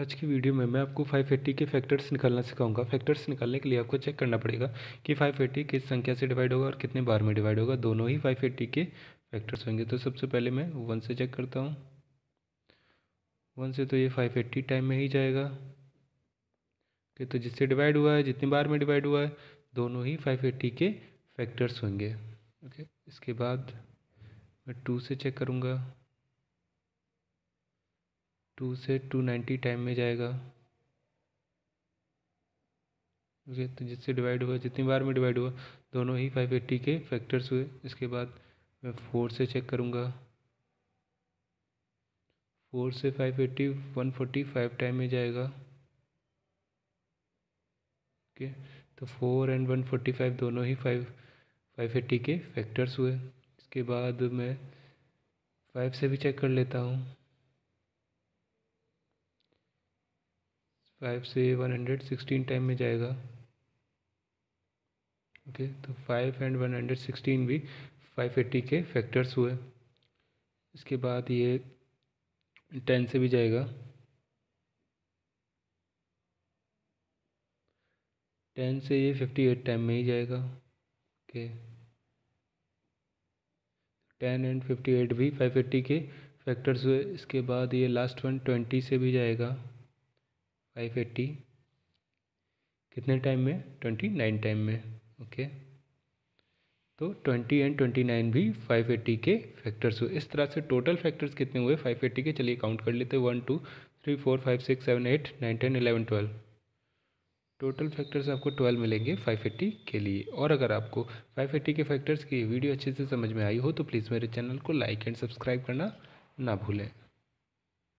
आज की वीडियो में मैं आपको 580 के फैक्टर्स निकालना सिखाऊंगा फैक्टर्स निकालने के लिए आपको चेक करना पड़ेगा कि 580 किस संख्या से डिवाइड होगा और कितने बार में डिवाइड होगा दोनों ही 580 के फैक्टर्स होंगे तो सबसे पहले मैं वन से चेक करता हूँ वन से तो ये 580 टाइम में ही जाएगा ओके तो जिससे डिवाइड हुआ है जितनी बार में डिवाइड हुआ है दोनों ही फाइव के फैक्टर्स होंगे ओके इसके बाद मैं टू से चेक करूँगा टू से टू नाइन्टी टाइम में जाएगा ओके तो जिससे डिवाइड हुआ जितनी बार में डिवाइड हुआ दोनों ही फाइव एट्टी के फैक्टर्स हुए इसके बाद मैं फोर से चेक करूँगा फोर से five eighty one forty five time में जाएगा ओके तो four and one forty five दोनों ही फाइव फाइव एट्टी के फैक्टर्स हुए इसके बाद मैं फाइव से भी चेक कर लेता हूँ फाइव से वन हंड्रेड सिक्सटीन टाइम में जाएगा ओके तो five and one hundred sixteen भी फाइव एट्टी के फैक्टर्स हुए इसके बाद ये टेन से भी जाएगा टेन से ये फिफ्टी एट टाइम में ही जाएगा okay ten and fifty eight भी फाइव एट्टी के फैक्टर्स हुए इसके बाद ये लास्ट वन ट्वेंटी से भी जाएगा फाइव एट्टी कितने टाइम में ट्वेंटी नाइन टाइम में ओके तो ट्वेंटी एंड ट्वेंटी नाइन भी फाइव एट्टी के फैक्टर्स हुए इस तरह से टोटल फैक्टर्स कितने हुए फाइव एट्टी के चलिए काउंट कर लेते हैं one two three four five six seven eight nine ten eleven twelve total factors आपको ट्वेल्व मिलेंगे फाइव एट्टी के लिए और अगर आपको फाइव एट्टी के फैक्टर्स की वीडियो अच्छे से समझ में आई हो तो प्लीज़ मेरे चैनल को लाइक एंड सब्सक्राइब करना ना भूलें